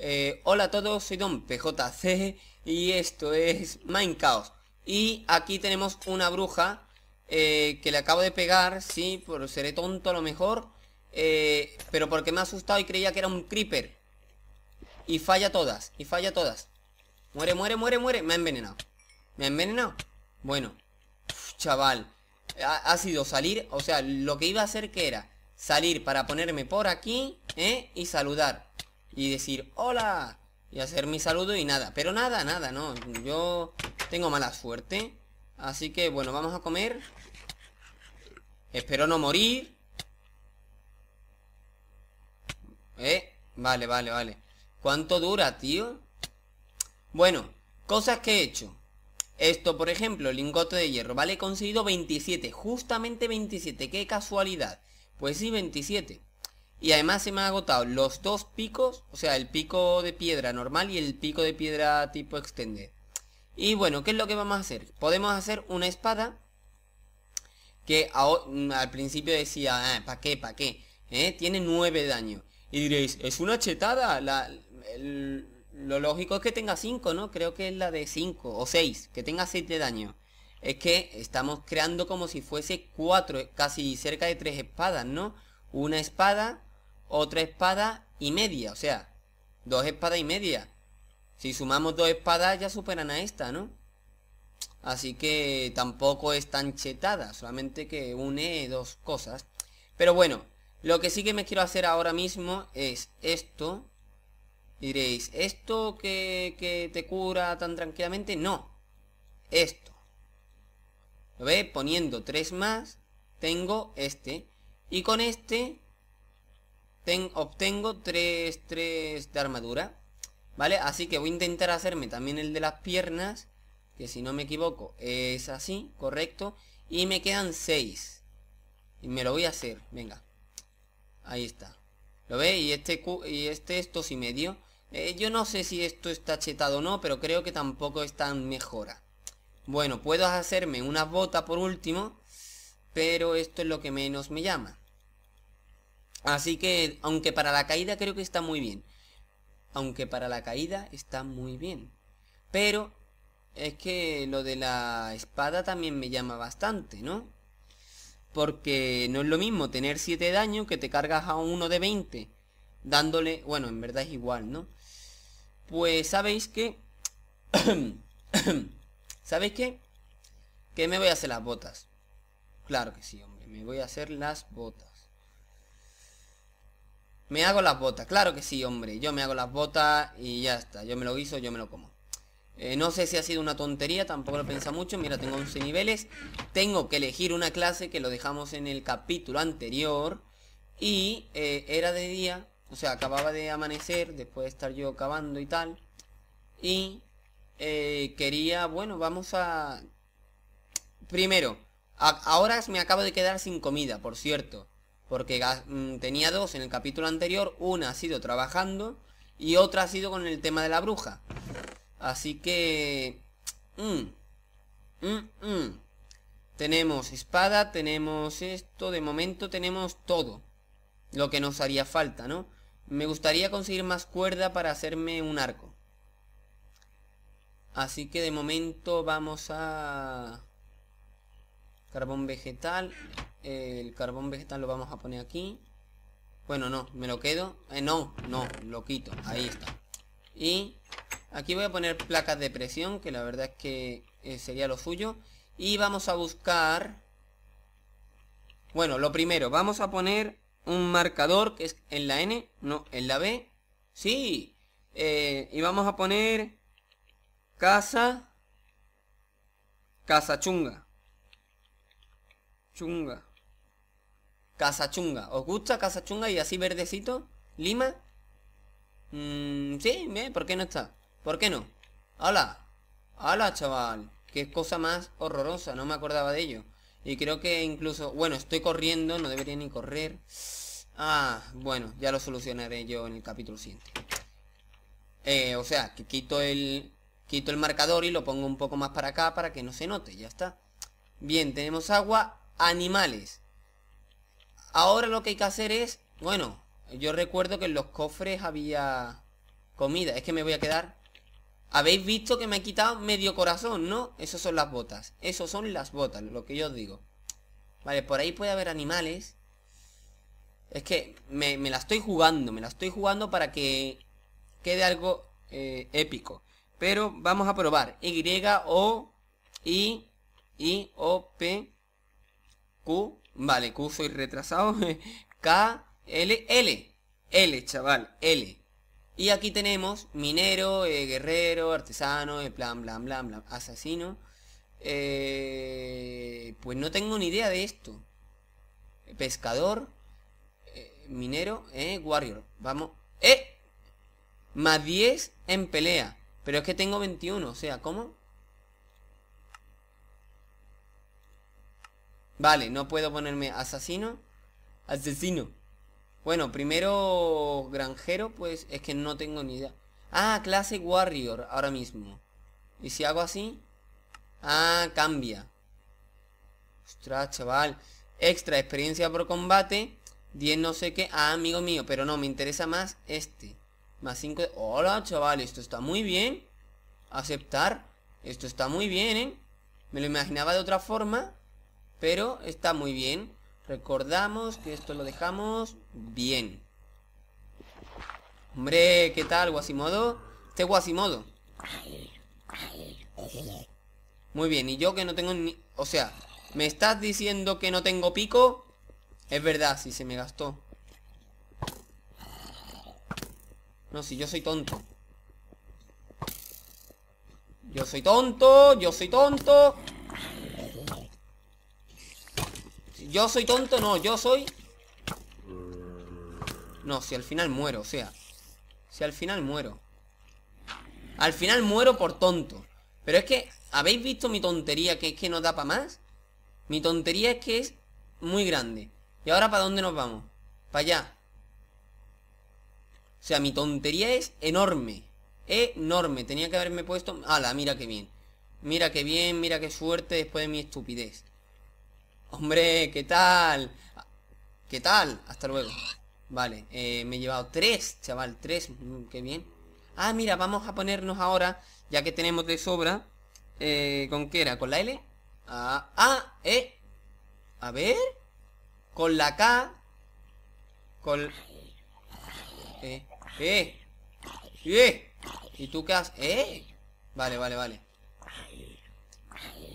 Eh, hola a todos, soy Don PJC y esto es Minecraft Y aquí tenemos una bruja eh, que le acabo de pegar, sí, por seré tonto a lo mejor eh, Pero porque me ha asustado y creía que era un creeper Y falla todas, y falla todas Muere, muere, muere, muere, me ha envenenado ¿Me ha envenenado? Bueno, chaval ha, sido salir, o sea, lo que iba a hacer que era Salir para ponerme por aquí, Y saludar y decir ¡Hola! Y hacer mi saludo y nada. Pero nada, nada, no. Yo tengo mala suerte. Así que, bueno, vamos a comer. Espero no morir. Eh, vale, vale, vale. ¿Cuánto dura, tío? Bueno, cosas que he hecho. Esto, por ejemplo, lingote de hierro, ¿vale? He conseguido 27, justamente 27, qué casualidad. Pues sí, 27. Y además se me han agotado los dos picos, o sea, el pico de piedra normal y el pico de piedra tipo extender Y bueno, ¿qué es lo que vamos a hacer? Podemos hacer una espada que mm, al principio decía, ah, ¿para qué? ¿Para qué? ¿eh? Tiene 9 daño. Y diréis, es una chetada. lo lógico es que tenga 5, ¿no? Creo que es la de 5 o 6, que tenga 7 de daño. Es que estamos creando como si fuese 4, casi cerca de 3 espadas, ¿no? Una espada otra espada y media, o sea, dos espadas y media. Si sumamos dos espadas ya superan a esta, ¿no? Así que tampoco es tan chetada, solamente que une dos cosas. Pero bueno, lo que sí que me quiero hacer ahora mismo es esto. Diréis, ¿esto que, que te cura tan tranquilamente? No, esto. ¿Lo ves? Poniendo tres más, tengo este. Y con este obtengo 3, 3 de armadura. ¿Vale? Así que voy a intentar hacerme también el de las piernas. Que si no me equivoco es así, correcto. Y me quedan 6. Y me lo voy a hacer, venga. Ahí está. ¿Lo ve? Y este, y este esto si y medio. Eh, yo no sé si esto está chetado o no, pero creo que tampoco es tan mejora. Bueno, puedo hacerme una bota por último, pero esto es lo que menos me llama. Así que, aunque para la caída creo que está muy bien. Aunque para la caída está muy bien. Pero es que lo de la espada también me llama bastante, ¿no? Porque no es lo mismo tener 7 de daño que te cargas a uno de 20. Dándole... Bueno, en verdad es igual, ¿no? Pues sabéis que... ¿Sabéis qué? Que me voy a hacer las botas. Claro que sí, hombre. Me voy a hacer las botas. Me hago las botas, claro que sí, hombre. Yo me hago las botas y ya está. Yo me lo guiso, yo me lo como. Eh, no sé si ha sido una tontería, tampoco lo pensa mucho. Mira, tengo 11 niveles. Tengo que elegir una clase que lo dejamos en el capítulo anterior. Y eh, era de día, o sea, acababa de amanecer, después de estar yo cavando y tal. Y eh, quería, bueno, vamos a... Primero, ahora me acabo de quedar sin comida, por cierto. Porque mm, tenía dos en el capítulo anterior, una ha sido trabajando y otra ha sido con el tema de la bruja. Así que... Mm, mm, tenemos espada, tenemos esto, de momento tenemos todo. Lo que nos haría falta, ¿no? Me gustaría conseguir más cuerda para hacerme un arco. Así que de momento vamos a... Carbón vegetal. El carbón vegetal lo vamos a poner aquí. Bueno, no, me lo quedo. Eh, no, no, lo quito. Ahí está. Y aquí voy a poner placas de presión, que la verdad es que eh, sería lo suyo. Y vamos a buscar... Bueno, lo primero, vamos a poner un marcador que es en la N, no, en la B. Sí. Eh, y vamos a poner casa... Casa chunga. Chunga chunga. ¿Os gusta Casa chunga y así verdecito? ¿Lima? Mm, sí, ¿por qué no está? ¿Por qué no? ¡Hala! ¡Hala, chaval! Qué cosa más horrorosa, no me acordaba de ello. Y creo que incluso... Bueno, estoy corriendo, no debería ni correr. Ah, bueno, ya lo solucionaré yo en el capítulo siguiente. Eh, o sea, que quito el... Quito el marcador y lo pongo un poco más para acá para que no se note, ya está. Bien, tenemos agua, animales. Ahora lo que hay que hacer es... Bueno, yo recuerdo que en los cofres había comida. Es que me voy a quedar... Habéis visto que me he quitado medio corazón, ¿no? Esas son las botas. Esas son las botas, lo que yo os digo. Vale, por ahí puede haber animales. Es que me, la estoy jugando. Me la estoy jugando para que quede algo eh, épico. Pero vamos a probar. Y, O, I, I, O, P, Q, Vale, Q soy retrasado. K, L, L. L, chaval, L. Y aquí tenemos minero, eh, guerrero, artesano, eh, plan, blam, asesino. Eh, pues no tengo ni idea de esto. Pescador, eh, minero, eh, warrior. Vamos. ¡Eh! Más 10 en pelea. Pero es que tengo 21, o sea, ¿cómo? Vale, no puedo ponerme asesino. Asesino. Bueno, primero granjero, pues es que no tengo ni idea. Ah, clase warrior ahora mismo. Y si hago así... Ah, cambia. Ostras, chaval. Extra experiencia por combate. 10 no sé qué. Ah, amigo mío. Pero no, me interesa más este. Más 5... Cinco... Hola, chaval. Esto está muy bien. Aceptar. Esto está muy bien, ¿eh? Me lo imaginaba de otra forma. Pero está muy bien. Recordamos que esto lo dejamos bien. Hombre, ¿qué tal, Guasimodo? Este Guasimodo. Muy bien, y yo que no tengo ni... O sea, ¿me estás diciendo que no tengo pico? Es verdad, si se me gastó. No, si yo soy tonto. Yo soy tonto, yo soy tonto. Yo soy tonto, no, yo soy... No, si al final muero, o sea Si al final muero Al final muero por tonto Pero es que, ¿habéis visto mi tontería que es que no da para más? Mi tontería es que es muy grande ¿Y ahora para dónde nos vamos? Para allá O sea, mi tontería es enorme Enorme Tenía que haberme puesto... ¡Hala! mira qué bien Mira qué bien, mira qué suerte después de mi estupidez Hombre, ¿qué tal? ¿Qué tal? Hasta luego. Vale, eh, me he llevado tres, chaval, tres. Mm, qué bien. Ah, mira, vamos a ponernos ahora, ya que tenemos de sobra. Eh, ¿Con qué era? ¿Con la L? Ah, ah, eh. A ver. Con la K. Con... Eh, eh. Eh. ¿Y tú qué haces? Eh. Vale, vale, vale.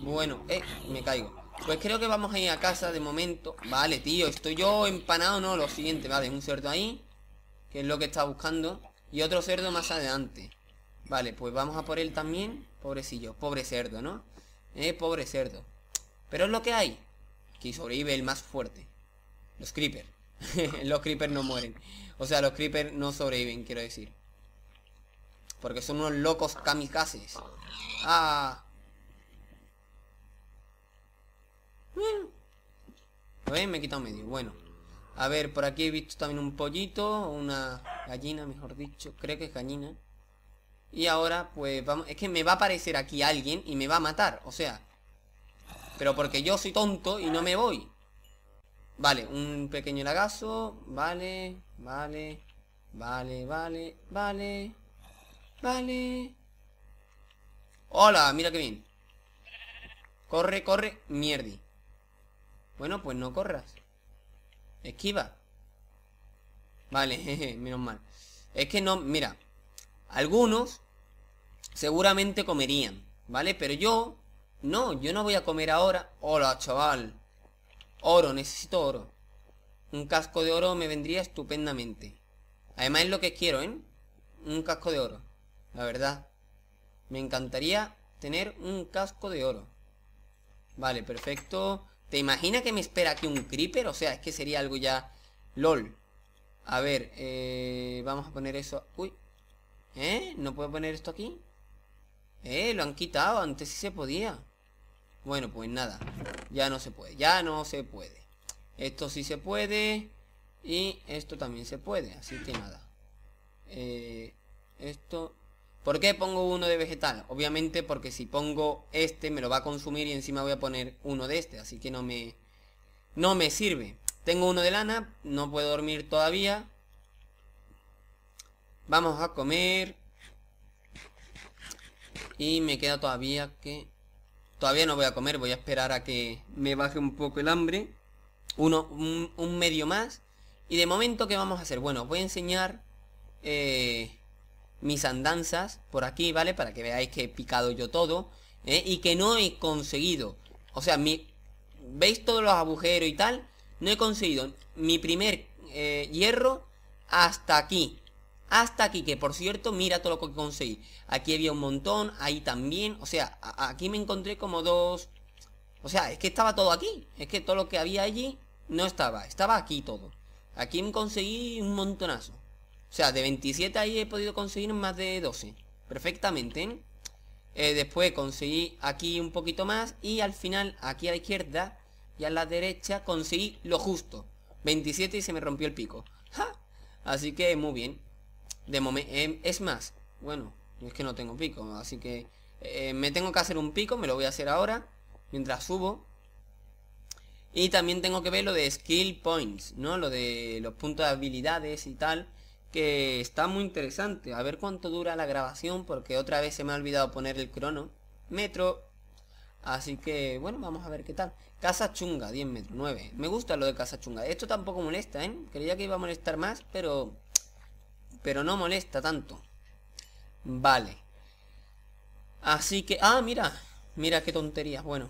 Bueno, eh, me caigo. Pues creo que vamos a ir a casa de momento Vale, tío, estoy yo empanado, no, lo siguiente Vale, un cerdo ahí Que es lo que está buscando Y otro cerdo más adelante Vale, pues vamos a por él también Pobrecillo, pobre cerdo, ¿no? Eh, pobre cerdo Pero es lo que hay Que sobrevive el más fuerte Los creepers Los creepers no mueren O sea, los creepers no sobreviven, quiero decir Porque son unos locos kamikazes Ah, A me he quitado medio. Bueno. A ver, por aquí he visto también un pollito, una gallina, mejor dicho. Creo que es gallina. Y ahora, pues, vamos... Es que me va a aparecer aquí alguien y me va a matar. O sea... Pero porque yo soy tonto y no me voy. Vale, un pequeño lagazo. Vale, vale, vale, vale, vale, vale. Hola, mira que bien. Corre, corre, mierdi. Bueno, pues no corras. Esquiva. Vale, jeje, menos mal. Es que no, mira. Algunos seguramente comerían, ¿vale? Pero yo, no, yo no voy a comer ahora. Hola, chaval. Oro, necesito oro. Un casco de oro me vendría estupendamente. Además es lo que quiero, ¿eh? Un casco de oro. La verdad. Me encantaría tener un casco de oro. Vale, perfecto. ¿Te imaginas que me espera aquí un creeper? O sea, es que sería algo ya... LOL. A ver, eh, vamos a poner eso... Uy. ¿Eh? ¿No puedo poner esto aquí? Eh, lo han quitado. Antes sí se podía. Bueno, pues nada. Ya no se puede. Ya no se puede. Esto sí se puede. Y esto también se puede. Así que nada. Eh, esto ¿Por qué pongo uno de vegetal? Obviamente porque si pongo este me lo va a consumir y encima voy a poner uno de este, así que no me, no me sirve. Tengo uno de lana, no puedo dormir todavía. Vamos a comer. Y me queda todavía que... Todavía no voy a comer, voy a esperar a que me baje un poco el hambre. Uno, un, medio más. Y de momento, ¿qué vamos a hacer? Bueno, voy a enseñar... Eh mis andanzas por aquí, ¿vale? Para que veáis que he picado yo todo ¿eh? Y que no he conseguido O sea, mi... ¿veis todos los agujeros y tal? No he conseguido mi primer eh, hierro hasta aquí hasta aquí, que por cierto, mira todo lo que conseguí. Aquí había un montón, ahí también. O sea, aquí me encontré como dos... O sea, es que estaba todo aquí. Es que todo lo que había allí no estaba. Estaba aquí todo. Aquí me conseguí un montonazo. O sea, de 27 ahí he podido conseguir más de 12. Perfectamente, eh, después conseguí aquí un poquito más y al final aquí a la izquierda y a la derecha conseguí lo justo. 27 y se me rompió el pico. Así que muy bien. De momento... Em, es más, bueno, es que no tengo pico, así que eh, me tengo que hacer un pico, me lo voy a hacer ahora, mientras subo. Y también tengo que ver lo de skill points, ¿no? Lo de los puntos de habilidades y tal que está muy interesante. A ver cuánto dura la grabación, porque otra vez se me ha olvidado poner el crono. Metro. Así que, bueno, vamos a ver qué tal. Casa chunga, 10 metros, 9. Me gusta lo de casa chunga. Esto tampoco molesta, ¿eh? Creía que iba a molestar más, pero... Pero no molesta tanto. Vale. Así que... Ah, mira. Mira qué tonterías. Bueno,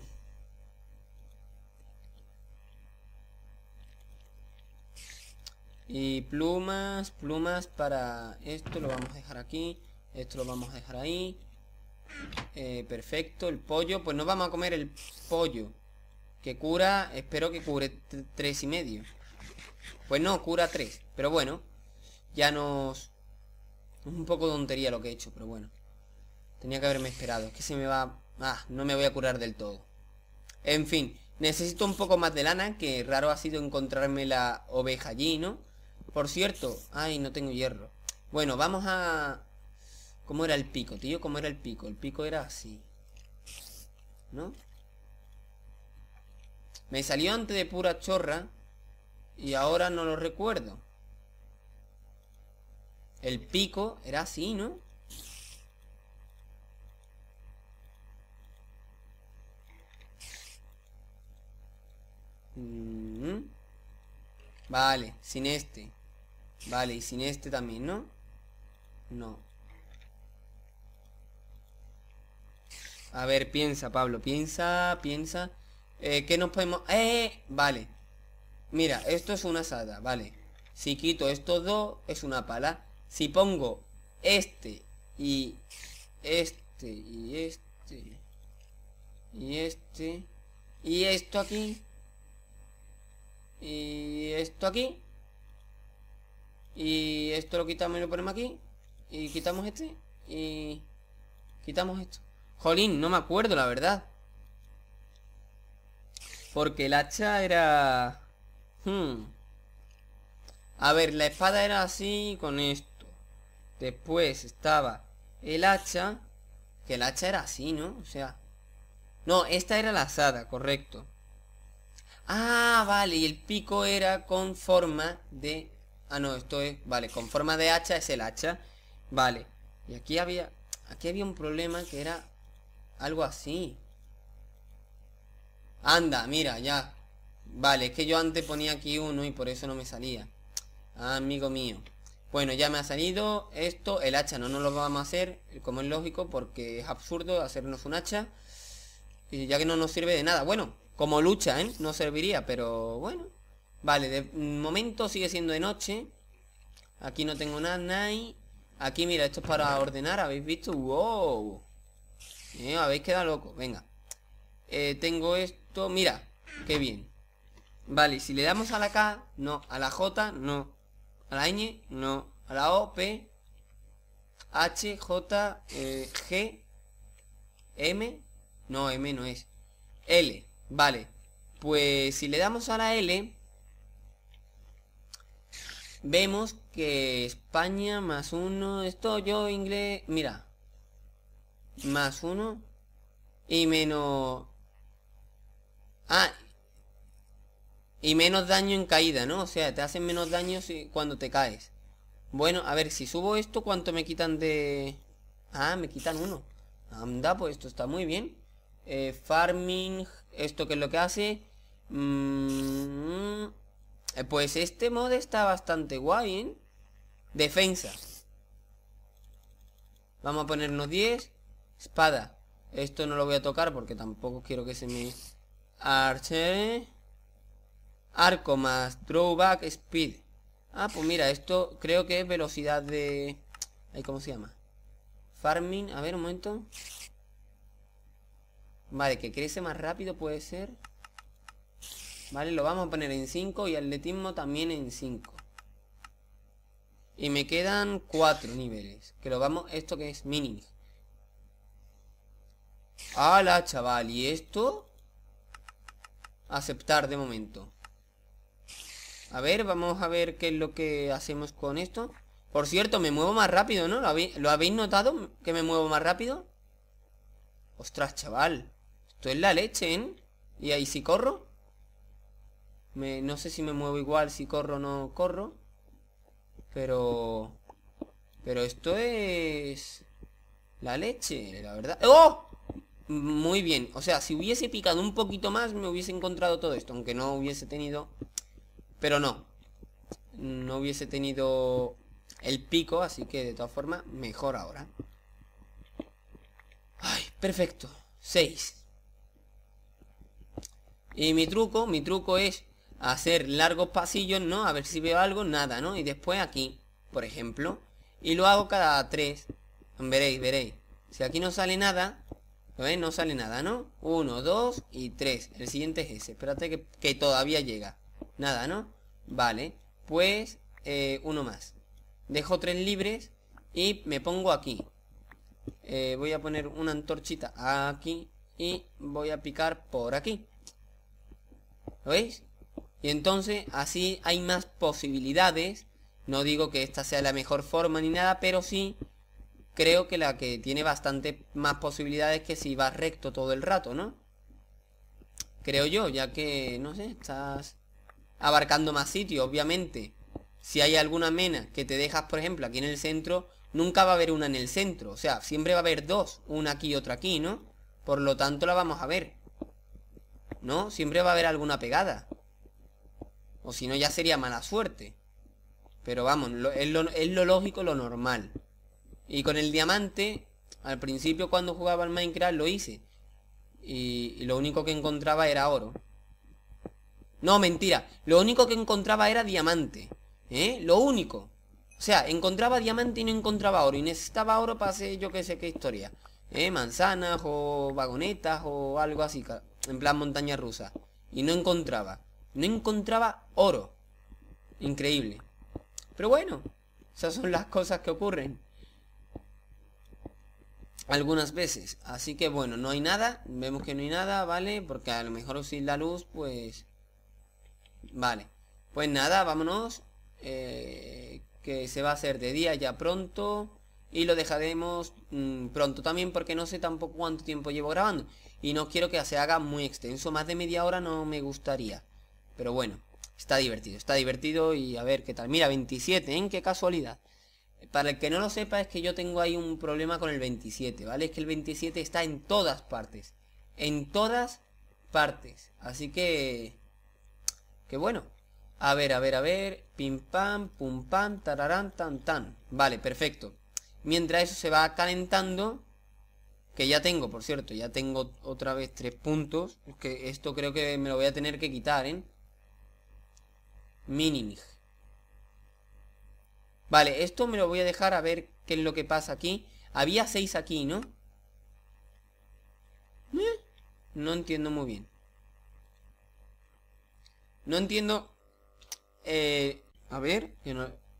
Y plumas, plumas para esto lo vamos a dejar aquí, esto lo vamos a dejar ahí. Eh, perfecto, el pollo, pues no vamos a comer el pollo. Que cura, espero que cure tres y medio. Pues no, cura tres, pero bueno, ya nos... un poco tontería lo que he hecho, pero bueno. Tenía que haberme esperado, es que se me va... Ah, no me voy a curar del todo. En fin, necesito un poco más de lana, que raro ha sido encontrarme la oveja allí, ¿no? Por cierto, ay, no tengo hierro. Bueno, vamos a... ¿Cómo era el pico, tío? ¿Cómo era el pico? El pico era así. ¿No? Me salió antes de pura chorra y ahora no lo recuerdo. El pico era así, ¿no? Mm-hmm. Vale, sin este. Vale, y sin este también, ¿no? No. A ver, piensa, Pablo, piensa, piensa. Eh, ¿Qué nos podemos...? ¡Eh! Vale. Mira, esto es una asada, vale. Si quito estos dos, es una pala. Si pongo este y este y este y este y esto aquí, y esto aquí. Y esto lo quitamos y lo ponemos aquí. Y quitamos este. Y quitamos esto. Jolín, no me acuerdo la verdad. Porque el hacha era... Hmm. A ver, la espada era así con esto. Después estaba el hacha. Que el hacha era así, ¿no? O sea... No, esta era la asada, correcto. Ah, vale, y el pico era con forma de... Ah, no, esto es... Vale, con forma de hacha es el hacha. Vale. Y aquí había... Aquí había un problema que era algo así. Anda, mira, ya. Vale, es que yo antes ponía aquí uno y por eso no me salía. Ah, amigo mío. Bueno, ya me ha salido esto. El hacha no nos lo vamos a hacer, como es lógico, porque es absurdo hacernos un hacha. Y ya que no nos sirve de nada. Bueno, como lucha, ¿eh? No serviría, pero bueno. Vale, de momento sigue siendo de noche. Aquí no tengo nada, y... Aquí, mira, esto es para ordenar, ¿habéis visto? ¡Wow! Eh, habéis quedado loco, venga. Eh, tengo esto, mira, qué bien. Vale, si le damos a la K, no. A la J, no. A la ñ, no. A la O, P, H, J, eh, G, M. No, M no es. L. Vale, pues si le damos a la L, vemos que España más uno, esto yo inglés, mira, más uno y menos... Ah, y menos daño en caída, ¿no? O sea, te hacen menos daño cuando te caes. Bueno, a ver, si subo esto, ¿cuánto me quitan de...? Ah, me quitan uno. Anda, pues esto está muy bien. Eh, farming esto que es lo que hace mm, eh, pues este mod está bastante guay en ¿eh? defensa vamos a ponernos 10 espada esto no lo voy a tocar porque tampoco quiero que se me Archer. arco más drawback speed ah pues mira esto creo que es velocidad de ¿Cómo se llama? Farming, a ver un momento Vale, que crece más rápido puede ser. Vale, lo vamos a poner en 5 y atletismo también en 5. Y me quedan 4 niveles. Que lo vamos... Esto que es mini. ¡Hala, chaval! ¿Y esto? Aceptar de momento. A ver, vamos a ver qué es lo que hacemos con esto. Por cierto, me muevo más rápido, ¿no? ¿Lo habéis, ¿Lo habéis notado? ¿Que me muevo más rápido? Ostras, chaval esto es la leche, ¿eh? Y ahí si corro. no sé si me muevo igual, si corro o no corro. Pero... Pero esto es... La leche, la verdad. ¡Oh! Muy bien. O sea, si hubiese picado un poquito más, me hubiese encontrado todo esto. Aunque no hubiese tenido... Pero no. No hubiese tenido el pico, así que de todas formas, mejor ahora. Ay, perfecto. 6. Y mi truco, mi truco es hacer largos pasillos, ¿no? A ver si veo algo, nada, ¿no? Y después aquí, por ejemplo. Y lo hago cada tres. Veréis, veréis. Si aquí no sale nada, ¿veis? No sale nada, ¿no? Uno, dos y tres. El siguiente es ese. Espérate que, todavía llega. Nada, ¿no? Vale. Pues eh, uno más. Dejo tres libres y me pongo aquí. Eh, voy a poner una antorchita aquí y voy a picar por aquí. ¿Lo veis? Y entonces así hay más posibilidades. No digo que esta sea la mejor forma ni nada, pero sí creo que la que tiene bastante más posibilidades que si vas recto todo el rato, ¿no? Creo yo, ya que, no sé, estás abarcando más sitio, obviamente. Si hay alguna mena que te dejas, por ejemplo, aquí en el centro, nunca va a haber una en el centro. O sea, siempre va a haber dos, una aquí y otra aquí, ¿no? Por lo tanto la vamos a ver. ¿no? Siempre va a haber alguna pegada. O si no, ya sería mala suerte. Pero vamos, es, lo, lógico, lo normal. Y con el diamante, al principio cuando jugaba al Minecraft lo hice. Y, lo único que encontraba era oro. No, mentira. Lo único que encontraba era diamante. ¿Eh? Lo único. O sea, encontraba diamante y no encontraba oro. Y necesitaba oro para hacer yo qué sé qué historia. ¿Eh? Manzanas o vagonetas o algo así en plan montaña rusa. Y no encontraba. No encontraba oro. Increíble. Pero bueno, esas son las cosas que ocurren. Algunas veces. Así que bueno, no hay nada. Vemos que no hay nada, ¿vale? Porque a lo mejor sin la luz, pues... Vale. Pues nada, vámonos. Eh, que se va a hacer de día ya pronto y lo dejaremos mm, pronto también porque no sé tampoco cuánto tiempo llevo grabando y no quiero que se haga muy extenso, más de media hora no me gustaría, pero bueno, está divertido, está divertido y a ver qué tal, mira 27, ¿en ¿eh? qué casualidad? Para el que no lo sepa es que yo tengo ahí un problema con el 27, ¿vale? Es que el 27 está en todas partes, en todas partes, así que... Que bueno, a ver, a ver, a ver. Pim pam, pum pam, tararán, tan tan. Vale, perfecto. Mientras eso se va calentando, que ya tengo, por cierto, ya tengo otra vez tres puntos. Que esto creo que me lo voy a tener que quitar, ¿eh? Minimig. Vale, esto me lo voy a dejar a ver qué es lo que pasa aquí. Había seis aquí, ¿no? ¿Eh? No entiendo muy bien. No entiendo... Eh, a ver...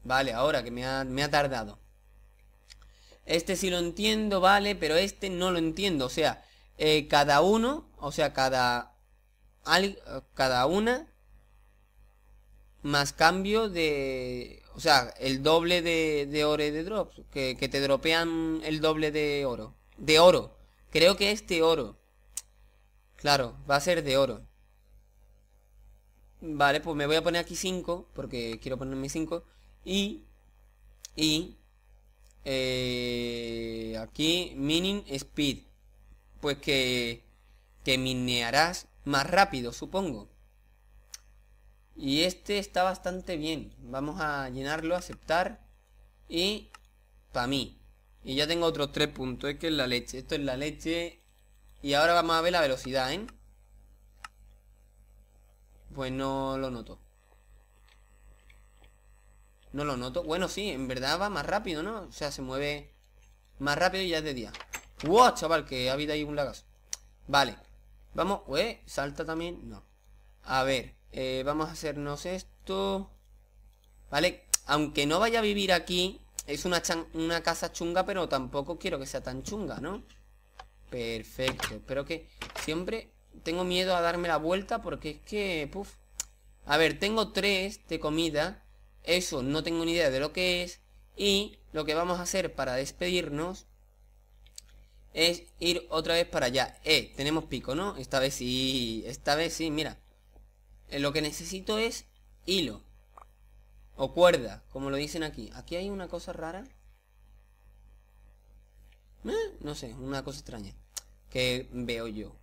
Vale, ahora que me ha tardado. Este sí lo entiendo, vale, pero este no lo entiendo. O sea, eh, cada uno, o sea, cada... cada una más cambio de... O sea, el doble de, de oro de drops. Que, te dropean el doble de oro. De oro. Creo que este oro. Claro, va a ser de oro. Vale, pues me voy a poner aquí 5, porque quiero ponerme 5. Y... Y... Eh, aquí mining speed pues que que minearás más rápido supongo y este está bastante bien vamos a llenarlo aceptar y para mí y ya tengo otros tres puntos es que es la leche esto es la leche y ahora vamos a ver la velocidad ¿eh? pues no lo noto no lo noto. Bueno, sí, en verdad va más rápido, ¿no? O sea, se mueve más rápido y ya es de día. ¡Wow, chaval! Que ha habido ahí un lagazo. Vale. Vamos. ¡Eh! Salta también. No. A ver. Eh, vamos a hacernos esto. Vale. Aunque no vaya a vivir aquí. Es una, una casa chunga, pero tampoco quiero que sea tan chunga, ¿no? Perfecto. Espero que siempre tengo miedo a darme la vuelta porque es que... Puf. A ver, tengo tres de comida. Eso no tengo ni idea de lo que es. Y lo que vamos a hacer para despedirnos es ir otra vez para allá. Eh, tenemos pico, ¿no? Esta vez sí, esta vez sí, mira. Eh, lo que necesito es hilo. O cuerda, como lo dicen aquí. Aquí hay una cosa rara. Eh, no sé, una cosa extraña. Que veo yo.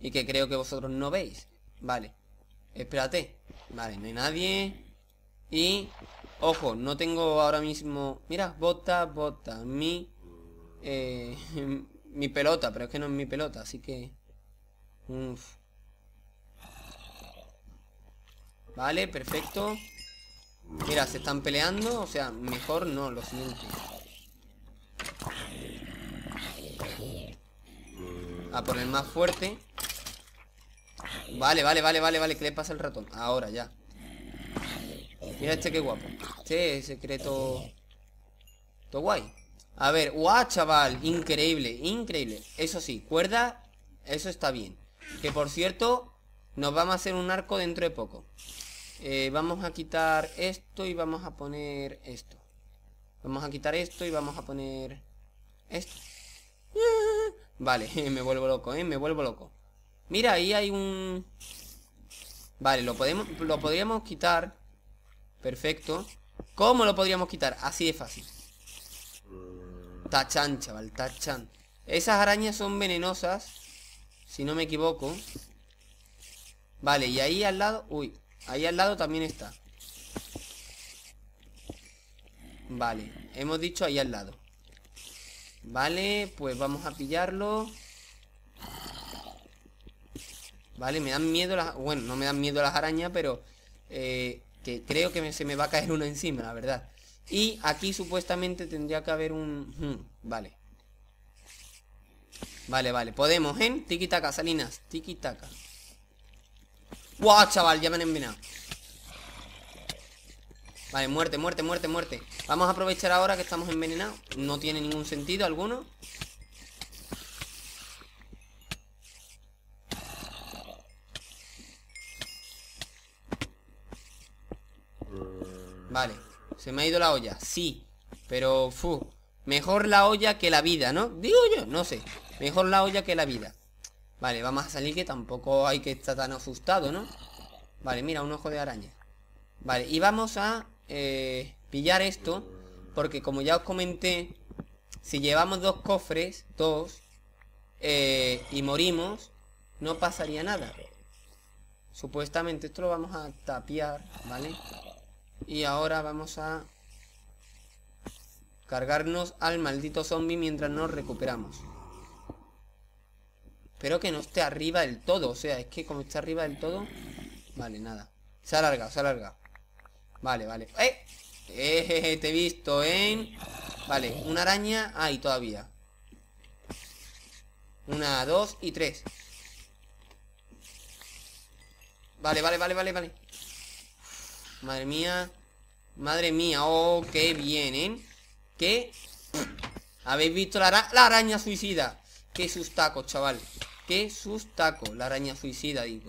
Y que creo que vosotros no veis. Vale. Espérate. Vale, no hay nadie. Y, ojo, no tengo ahora mismo... Mira, bota, bota, mi... Eh, mi pelota, pero es que no es mi pelota, así que... Vale, perfecto. Mira, se están peleando, o sea, mejor no, lo siento A poner más fuerte. Vale, vale, vale, vale, vale, que le pasa el ratón? Ahora ya. Mira este qué guapo. Este secreto... Todo guay. A ver, guau, chaval. Increíble, increíble. Eso sí, cuerda, eso está bien. Que por cierto, nos vamos a hacer un arco dentro de poco. Eh, vamos a quitar esto y vamos a poner esto. Vamos a quitar esto y vamos a poner esto. Vale, me vuelvo loco, ¿eh? Me vuelvo loco. Mira, ahí hay un... Vale, lo, podemos, lo podríamos quitar Perfecto. ¿Cómo lo podríamos quitar? Así de fácil. Tachan, chaval, tachan. Esas arañas son venenosas, si no me equivoco. Vale, y ahí al lado... Uy, ahí al lado también está. Vale, hemos dicho ahí al lado. Vale, pues vamos a pillarlo. Vale, me dan miedo las... Bueno, no me dan miedo las arañas, pero... Eh, que creo que se me va a caer uno encima, la verdad. Y aquí supuestamente tendría que haber un... Hmm, vale. Vale, vale. Podemos, ¿eh? Tiki-taka, Salinas. Tiki-taka. ¡Wow, chaval! Ya me han envenenado. Vale, muerte, muerte, muerte, muerte. Vamos a aprovechar ahora que estamos envenenados. No tiene ningún sentido alguno. Vale, se me ha ido la olla, sí Pero, fu, mejor la olla que la vida, ¿no? Digo yo, no sé Mejor la olla que la vida Vale, vamos a salir que tampoco hay que estar tan asustado, ¿no? Vale, mira, un ojo de araña Vale, y vamos a eh, pillar esto Porque como ya os comenté Si llevamos dos cofres, dos eh, Y morimos No pasaría nada Supuestamente esto lo vamos a tapiar, ¿vale? vale y ahora vamos a cargarnos al maldito zombie mientras nos recuperamos. Espero que no esté arriba del todo. O sea, es que como está arriba del todo... Vale, nada. Se alargado, se alargado. Vale, vale. ¡Eh! eh te he visto, ¿eh? Vale, una araña hay todavía. Una, dos y tres. Vale, vale, vale, vale, vale. Madre mía. Madre mía, oh, qué bien, ¿eh? Qué... ¿Habéis visto la, la araña suicida? Qué sustaco, chaval Qué sustaco, la araña suicida, digo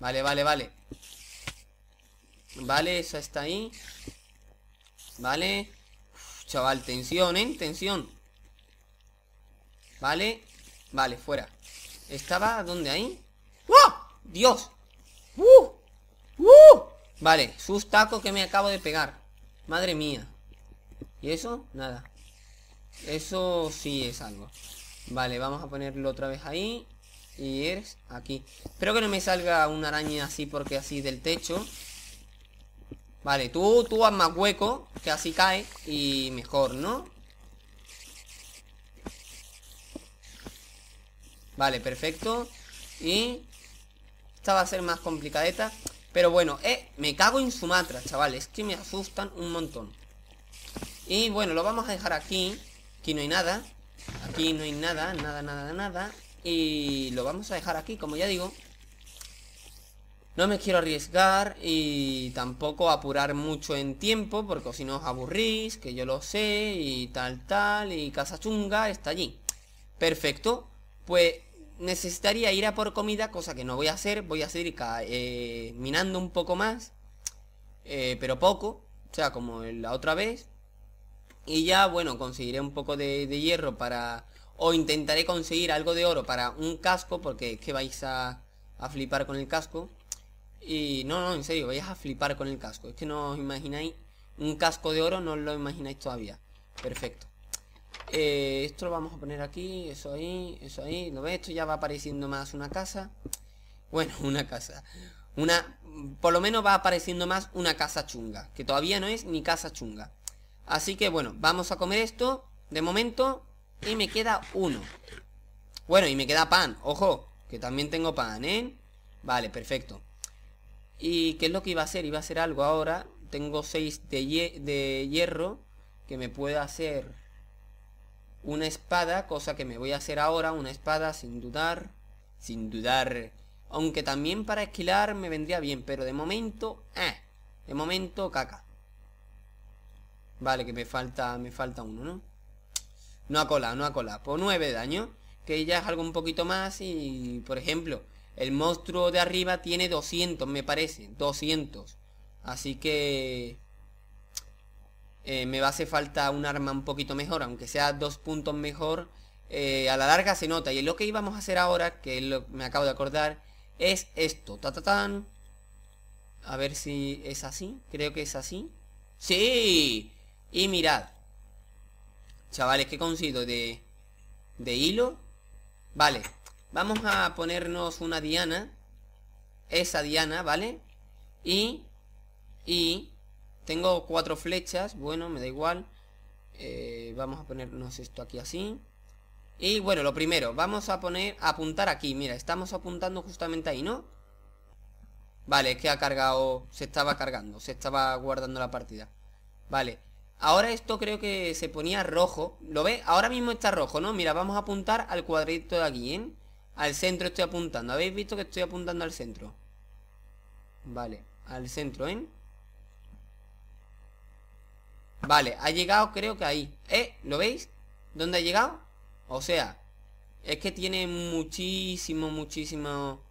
Vale, vale, vale Vale, esa está ahí Vale Chaval, tensión, ¿eh? Tensión Vale Vale, fuera estaba, ¿dónde ahí? ¡Oh! ¡Dios! ¡Uh! ¡Uh! Vale, sus tacos que me acabo de pegar. Madre mía. ¿Y eso? Nada. Eso sí es algo. Vale, vamos a ponerlo otra vez ahí. Y eres aquí. Espero que no me salga una araña así porque así del techo. Vale, tú, tú haz más hueco, que así cae. Y mejor, ¿no? Vale, perfecto Y... Esta va a ser más complicadeta Pero bueno, eh, me cago en Sumatra, chavales Es que me asustan un montón Y bueno, lo vamos a dejar aquí Aquí no hay nada Aquí no hay nada, nada, nada, nada Y lo vamos a dejar aquí, como ya digo No me quiero arriesgar Y tampoco apurar mucho en tiempo Porque si no os aburrís, que yo lo sé Y tal, tal, y casa chunga está allí Perfecto, pues necesitaría ir a por comida, cosa que no voy a hacer, voy a seguir eh, minando un poco más, eh, pero poco, o sea, como la otra vez, y ya, bueno, conseguiré un poco de, hierro para, o intentaré conseguir algo de oro para un casco, porque es que vais a, a flipar con el casco, y no, no, en serio, vais a flipar con el casco, es que no os imagináis, un casco de oro no lo imagináis todavía, perfecto. Eh, esto lo vamos a poner aquí, eso ahí, eso ahí. ¿Lo ve Esto ya va apareciendo más una casa. Bueno, una casa. Una, por lo menos va apareciendo más una casa chunga. Que todavía no es ni casa chunga. Así que bueno, vamos a comer esto de momento. Y me queda uno. Bueno, y me queda pan. Ojo, que también tengo pan, ¿eh? Vale, perfecto. ¿Y qué es lo que iba a hacer? Iba a hacer algo ahora. Tengo 6 de, de hierro que me pueda hacer una espada, cosa que me voy a hacer ahora, una espada sin dudar, sin dudar. Aunque también para esquilar me vendría bien, pero de momento, eh, de momento caca. Vale, que me falta, me falta uno, ¿no? No ha colado, no a colado. Por nueve de daño, que ya es algo un poquito más y, por ejemplo, el monstruo de arriba tiene 200, me parece, 200. Así que eh, me va a hacer falta un arma un poquito mejor, aunque sea dos puntos mejor, eh, a la larga se nota. Y lo que íbamos a hacer ahora, que me acabo de acordar, es esto. Ta, A ver si es así, creo que es así. ¡Sí! Y mirad. Chavales, ¿qué consigo de, de hilo? Vale, vamos a ponernos una diana. Esa diana, ¿vale? Y... Y... Tengo cuatro flechas, bueno, me da igual. Eh, vamos a ponernos esto aquí así. Y bueno, lo primero, vamos a poner, a apuntar aquí. Mira, estamos apuntando justamente ahí, ¿no? Vale, es que ha cargado, se estaba cargando, se estaba guardando la partida. Vale, ahora esto creo que se ponía rojo. ¿Lo ve? Ahora mismo está rojo, ¿no? Mira, vamos a apuntar al cuadrito de aquí, ¿eh? Al centro estoy apuntando. ¿Habéis visto que estoy apuntando al centro? Vale, al centro, ¿eh? Vale, ha llegado creo que ahí ¿Eh? ¿Lo veis? ¿Dónde ha llegado? O sea, es que tiene muchísimo, muchísimo...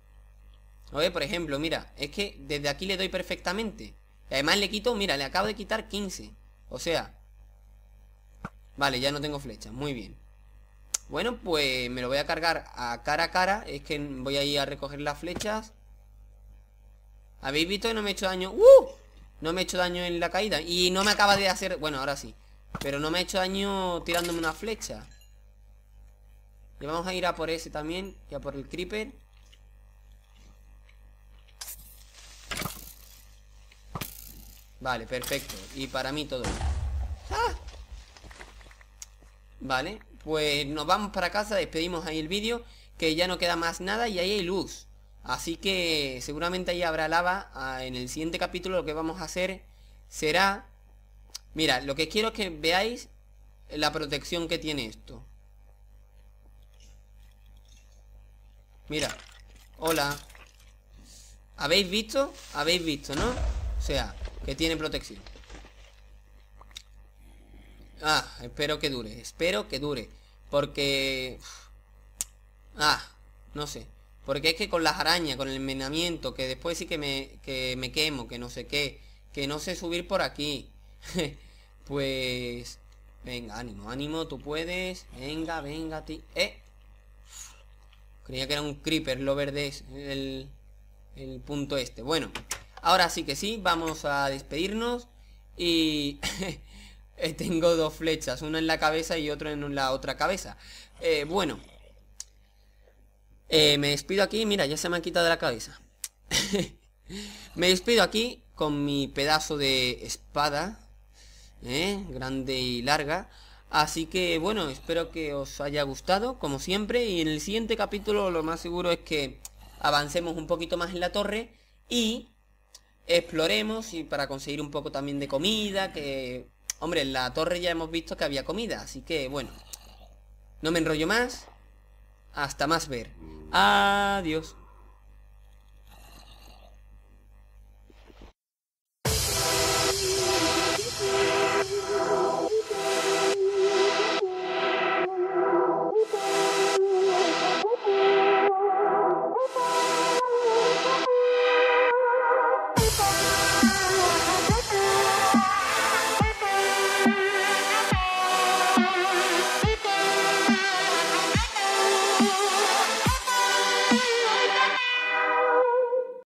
Oye, por ejemplo, mira Es que desde aquí le doy perfectamente y además le quito, mira, le acabo de quitar 15 O sea Vale, ya no tengo flechas, muy bien Bueno, pues me lo voy a cargar a cara a cara Es que voy a ir a recoger las flechas Habéis visto que no me he hecho daño ¡Uh! No me he hecho daño en la caída Y no me acaba de hacer... Bueno, ahora sí Pero no me he hecho daño tirándome una flecha Y vamos a ir a por ese también Y a por el creeper Vale, perfecto Y para mí todo ¡Ah! Vale, pues nos vamos para casa Despedimos ahí el vídeo Que ya no queda más nada Y ahí hay luz Así que seguramente ahí habrá lava. Ah, en el siguiente capítulo lo que vamos a hacer será... Mira, lo que quiero es que veáis la protección que tiene esto. Mira. Hola. ¿Habéis visto? Habéis visto, ¿no? O sea, que tiene protección. Ah, espero que dure. Espero que dure. Porque... Ah, no sé. Porque es que con las arañas, con el envenenamiento, que después sí que me, quemo, que no sé qué, que no sé subir por aquí. pues... Venga, ánimo, ánimo, tú puedes. Venga, venga, ti. ¡Eh! Creía que era un creeper, lo verde el, el punto este. Bueno, ahora sí que sí, vamos a despedirnos. Y... Eh, tengo dos flechas, una en la cabeza y otra en la otra cabeza. Eh, bueno, eh, me despido aquí, mira, ya se me ha quitado la cabeza. me despido aquí con mi pedazo de espada, ¿eh? grande y larga. Así que bueno, espero que os haya gustado, como siempre, y en el siguiente capítulo lo más seguro es que avancemos un poquito más en la torre y exploremos y para conseguir un poco también de comida, que... Hombre, en la torre ya hemos visto que había comida, así que bueno, no me enrollo más. Hasta más ver. Adiós.